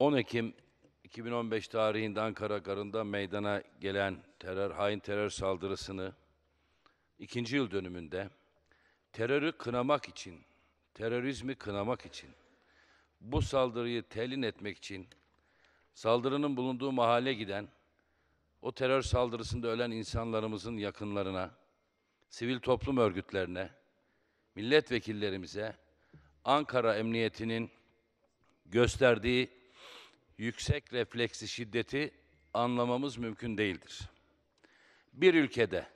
10 Ekim 2015 tarihinde Ankara Garı'nda meydana gelen terör, hain terör saldırısını ikinci yıl dönümünde terörü kınamak için, terörizmi kınamak için, bu saldırıyı telin etmek için saldırının bulunduğu mahalle giden, o terör saldırısında ölen insanlarımızın yakınlarına, sivil toplum örgütlerine, milletvekillerimize, Ankara Emniyeti'nin gösterdiği yüksek refleksi şiddeti anlamamız mümkün değildir. Bir ülkede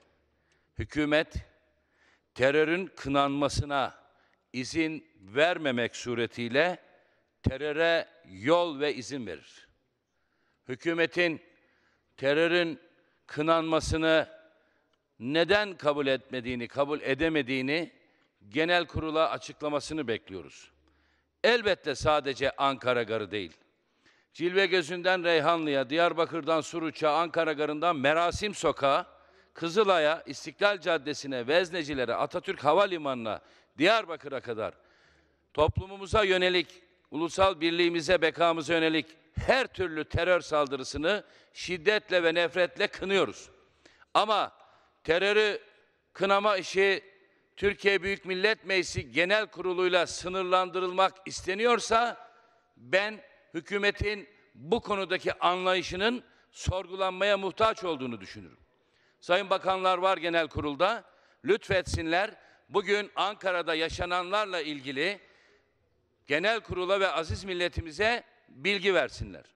hükümet terörün kınanmasına izin vermemek suretiyle teröre yol ve izin verir. Hükümetin terörün kınanmasını neden kabul etmediğini, kabul edemediğini genel kurula açıklamasını bekliyoruz. Elbette sadece Ankara Garı değil. Cilvegözünden Reyhanlı'ya, Diyarbakır'dan Suruç'a, Ankara Garı'ndan Merasim Sokağı, Kızılay'a, İstiklal Caddesi'ne, Veznecilere, Atatürk Havalimanı'na, Diyarbakır'a kadar toplumumuza yönelik, ulusal birliğimize, bekamıza yönelik her türlü terör saldırısını şiddetle ve nefretle kınıyoruz. Ama terörü kınama işi Türkiye Büyük Millet Meclisi Genel Kurulu'yla sınırlandırılmak isteniyorsa ben hükümetin bu konudaki anlayışının sorgulanmaya muhtaç olduğunu düşünürüm. Sayın Bakanlar var genel kurulda. Lütfetsinler bugün Ankara'da yaşananlarla ilgili genel kurula ve aziz milletimize bilgi versinler.